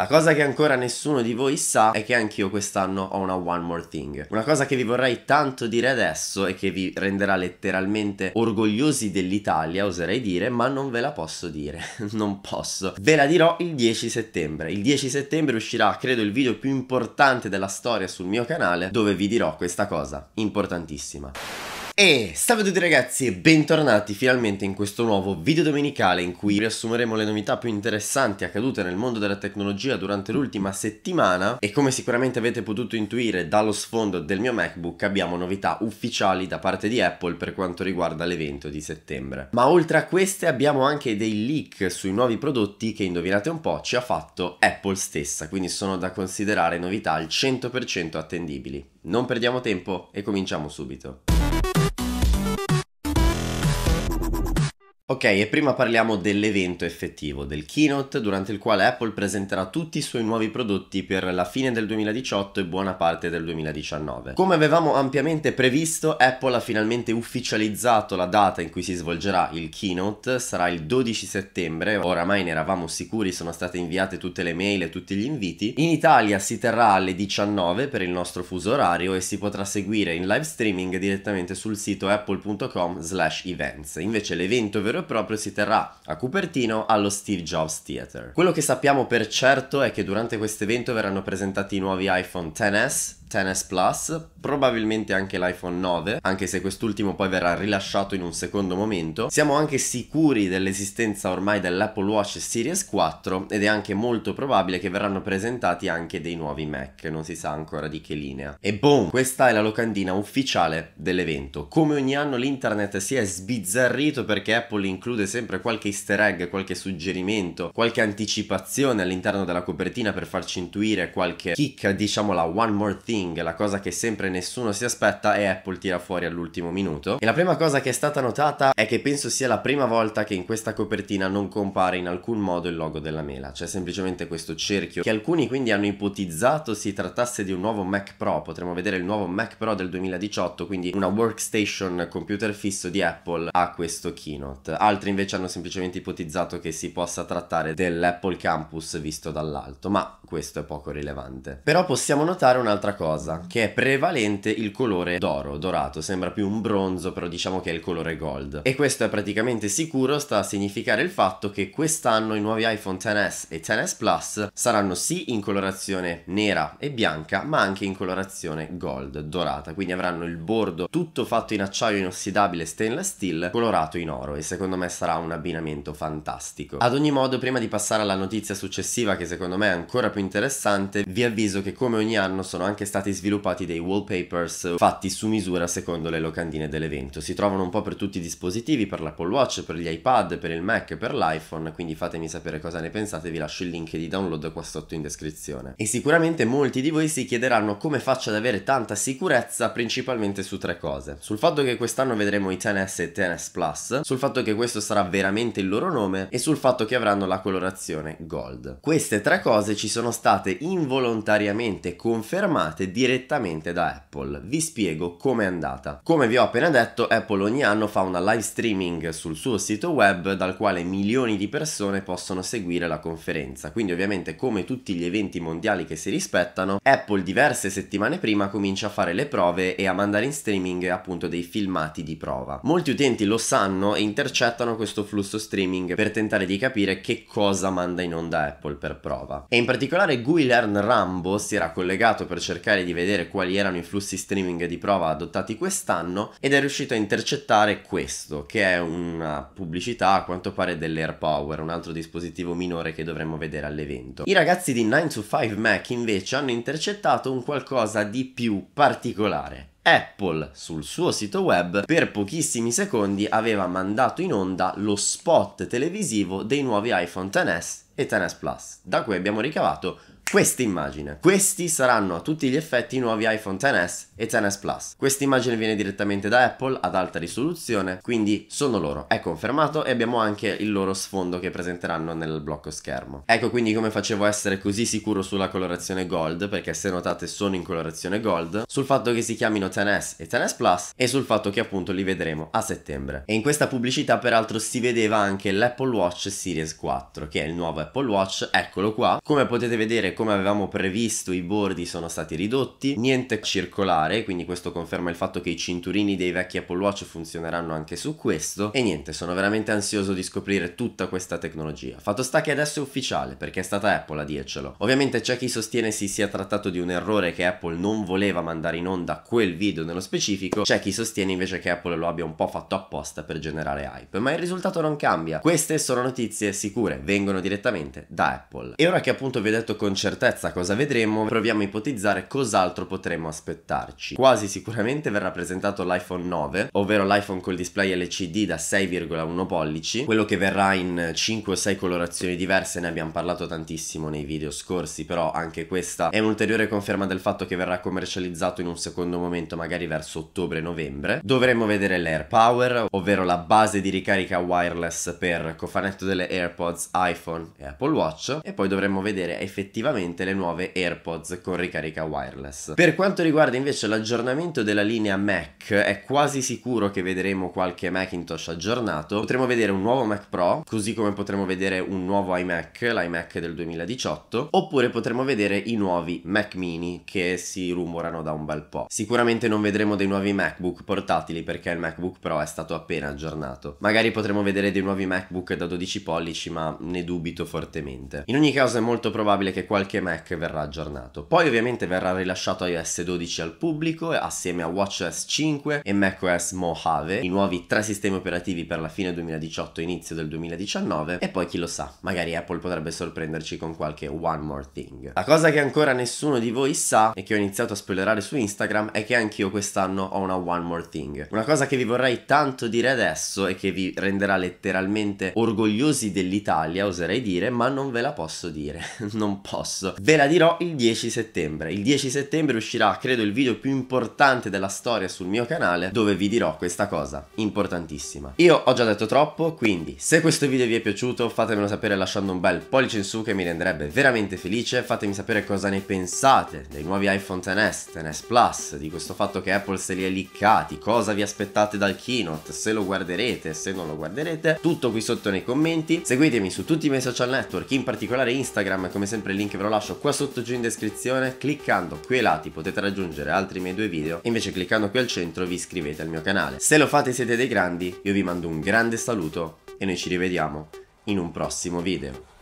La cosa che ancora nessuno di voi sa è che anch'io quest'anno ho una One More Thing. Una cosa che vi vorrei tanto dire adesso e che vi renderà letteralmente orgogliosi dell'Italia, oserei dire, ma non ve la posso dire. non posso. Ve la dirò il 10 settembre. Il 10 settembre uscirà, credo, il video più importante della storia sul mio canale dove vi dirò questa cosa importantissima. E salve a tutti ragazzi e bentornati finalmente in questo nuovo video domenicale in cui riassumeremo le novità più interessanti accadute nel mondo della tecnologia durante l'ultima settimana e come sicuramente avete potuto intuire dallo sfondo del mio MacBook abbiamo novità ufficiali da parte di Apple per quanto riguarda l'evento di settembre. Ma oltre a queste abbiamo anche dei leak sui nuovi prodotti che indovinate un po' ci ha fatto Apple stessa, quindi sono da considerare novità al 100% attendibili. Non perdiamo tempo e cominciamo subito. Ok, e prima parliamo dell'evento effettivo, del keynote, durante il quale Apple presenterà tutti i suoi nuovi prodotti per la fine del 2018 e buona parte del 2019. Come avevamo ampiamente previsto, Apple ha finalmente ufficializzato la data in cui si svolgerà il keynote, sarà il 12 settembre, oramai ne eravamo sicuri, sono state inviate tutte le mail e tutti gli inviti. In Italia si terrà alle 19 per il nostro fuso orario e si potrà seguire in live streaming direttamente sul sito apple.com/events. slash Invece l'evento vero vero e proprio si terrà a Cupertino allo Steve Jobs Theater. Quello che sappiamo per certo è che durante questo evento verranno presentati i nuovi iPhone XS, XS Plus, probabilmente anche l'iPhone 9, anche se quest'ultimo poi verrà rilasciato in un secondo momento. Siamo anche sicuri dell'esistenza ormai dell'Apple Watch Series 4 ed è anche molto probabile che verranno presentati anche dei nuovi Mac, non si sa ancora di che linea. E boom, questa è la locandina ufficiale dell'evento. Come ogni anno l'internet si è sbizzarrito perché Apple include sempre qualche easter egg, qualche suggerimento, qualche anticipazione all'interno della copertina per farci intuire qualche chicca, diciamo la one more thing thing, la cosa che sempre nessuno si aspetta e Apple tira fuori all'ultimo minuto. E la prima cosa che è stata notata è che penso sia la prima volta che in questa copertina non compare in alcun modo il logo della mela, c'è semplicemente questo cerchio che alcuni quindi hanno ipotizzato si trattasse di un nuovo Mac Pro, potremmo vedere il nuovo Mac Pro del 2018, quindi una workstation computer fisso di Apple a questo keynote. Altri invece hanno semplicemente ipotizzato che si possa trattare dell'Apple Campus visto dall'alto, ma questo è poco rilevante. Però possiamo notare un'altra cosa cosa, che è prevalente il colore d'oro, dorato, sembra più un bronzo, però diciamo che è il colore gold. E questo è praticamente sicuro, sta a significare il fatto che quest'anno i nuovi iPhone XS e XS Plus saranno sì in colorazione nera e bianca, ma anche in colorazione gold, dorata, quindi avranno il bordo tutto fatto in acciaio inossidabile stainless steel colorato in oro e secondo me sarà un abbinamento fantastico. Ad ogni modo, prima di passare alla notizia successiva che secondo me è ancora più interessante, vi avviso che come ogni anno sono anche stati stati sviluppati dei wallpapers fatti su misura secondo le locandine dell'evento. Si trovano un po' per tutti i dispositivi, per l'Apple Watch, per gli iPad, per il Mac, per l'iPhone, quindi fatemi sapere cosa ne pensate, vi lascio il link di download qua sotto in descrizione. E sicuramente molti di voi si chiederanno come faccio ad avere tanta sicurezza principalmente su tre cose. Sul fatto che quest'anno vedremo i XS e XS Plus, sul fatto che questo sarà veramente il loro nome e sul fatto che avranno la colorazione gold. Queste tre cose ci sono state involontariamente confermate direttamente da Apple. Vi spiego come è andata. Come vi ho appena detto, Apple ogni anno fa una live streaming sul suo sito web dal quale milioni di persone possono seguire la conferenza. Quindi ovviamente come tutti gli eventi mondiali che si rispettano, Apple diverse settimane prima comincia a fare le prove e a mandare in streaming appunto dei filmati di prova. Molti utenti lo sanno e intercettano questo flusso streaming per tentare di capire che cosa manda in onda Apple per prova. E in particolare Guilherme Rambo si era collegato per cercare cercare di vedere quali erano i flussi streaming di prova adottati quest'anno ed è riuscito a intercettare questo, che è una pubblicità a quanto pare dell'AirPower, un altro dispositivo minore che dovremmo vedere all'evento. I ragazzi di 9 to 5 Mac invece hanno intercettato un qualcosa di più particolare. Apple sul suo sito web per pochissimi secondi aveva mandato in onda lo spot televisivo dei nuovi iPhone XS e XS Plus, da cui abbiamo ricavato questa immagine. Questi saranno a tutti gli effetti i nuovi iPhone XS e XS Plus. Questa immagine viene direttamente da Apple ad alta risoluzione, quindi sono loro. È confermato e abbiamo anche il loro sfondo che presenteranno nel blocco schermo. Ecco quindi come facevo a essere così sicuro sulla colorazione gold, perché se notate sono in colorazione gold, sul fatto che si chiamino XS e XS Plus e sul fatto che appunto li vedremo a settembre. E in questa pubblicità peraltro si vedeva anche l'Apple Watch Series 4, che è il nuovo Apple Watch, eccolo qua. Come potete vedere come avevamo previsto i bordi sono stati ridotti, niente circolare, quindi questo conferma il fatto che i cinturini dei vecchi Apple Watch funzioneranno anche su questo e niente, sono veramente ansioso di scoprire tutta questa tecnologia. Fatto sta che adesso è ufficiale perché è stata Apple a dircelo. Ovviamente c'è chi sostiene si sia trattato di un errore che Apple non voleva mandare in onda quel video nello specifico, c'è chi sostiene invece che Apple lo abbia un po' fatto apposta per generare hype, ma il risultato non cambia. Queste sono notizie sicure, vengono direttamente da Apple. E ora che appunto vi ho detto concernente certezza cosa vedremo, proviamo a ipotizzare cos'altro potremmo aspettarci. Quasi sicuramente verrà presentato l'iPhone 9, ovvero l'iPhone col display LCD da 6,1 pollici, quello che verrà in 5 o 6 colorazioni diverse, ne abbiamo parlato tantissimo nei video scorsi, però anche questa è un'ulteriore conferma del fatto che verrà commercializzato in un secondo momento, magari verso ottobre-novembre. Dovremmo vedere l'Air Power, ovvero la base di ricarica wireless per cofanetto delle AirPods, iPhone e Apple Watch, e poi dovremmo vedere effettivamente prossimamente le nuove AirPods con ricarica wireless. Per quanto riguarda invece l'aggiornamento della linea Mac, è quasi sicuro che vedremo qualche Macintosh aggiornato. Potremo vedere un nuovo Mac Pro, così come potremo vedere un nuovo iMac, l'iMac del 2018, oppure potremo vedere i nuovi Mac mini che si rumorano da un bel po'. Sicuramente non vedremo dei nuovi MacBook portatili perché il MacBook Pro è stato appena aggiornato. Magari potremo vedere dei nuovi MacBook da 12 pollici, ma ne dubito fortemente. In ogni caso è molto probabile che qualche qualche Mac verrà aggiornato. Poi ovviamente verrà rilasciato iOS 12 al pubblico assieme a WatchOS 5 e macOS Mojave, i nuovi tre sistemi operativi per la fine 2018 inizio del 2019 e poi chi lo sa, magari Apple potrebbe sorprenderci con qualche One More Thing. La cosa che ancora nessuno di voi sa e che ho iniziato a spoilerare su Instagram è che anch'io quest'anno ho una One More Thing. Una cosa che vi vorrei tanto dire adesso e che vi renderà letteralmente orgogliosi dell'Italia, oserei dire, ma non ve la posso dire, non posso Ve la dirò il 10 settembre. Il 10 settembre uscirà, credo, il video più importante della storia sul mio canale dove vi dirò questa cosa importantissima. Io ho già detto troppo, quindi se questo video vi è piaciuto fatemelo sapere lasciando un bel pollice in su che mi renderebbe veramente felice. Fatemi sapere cosa ne pensate dei nuovi iPhone XS, XS Plus, di questo fatto che Apple se li è liccati, cosa vi aspettate dal keynote, se lo guarderete, se non lo guarderete. Tutto qui sotto nei commenti. Seguitemi su tutti i miei social network, in particolare Instagram, come sempre il link ve lo lascio qua sotto giù in descrizione, cliccando qui ai lati potete raggiungere altri miei due video, invece cliccando qui al centro vi iscrivete al mio canale. Se lo fate siete dei grandi, io vi mando un grande saluto e noi ci rivediamo in un prossimo video.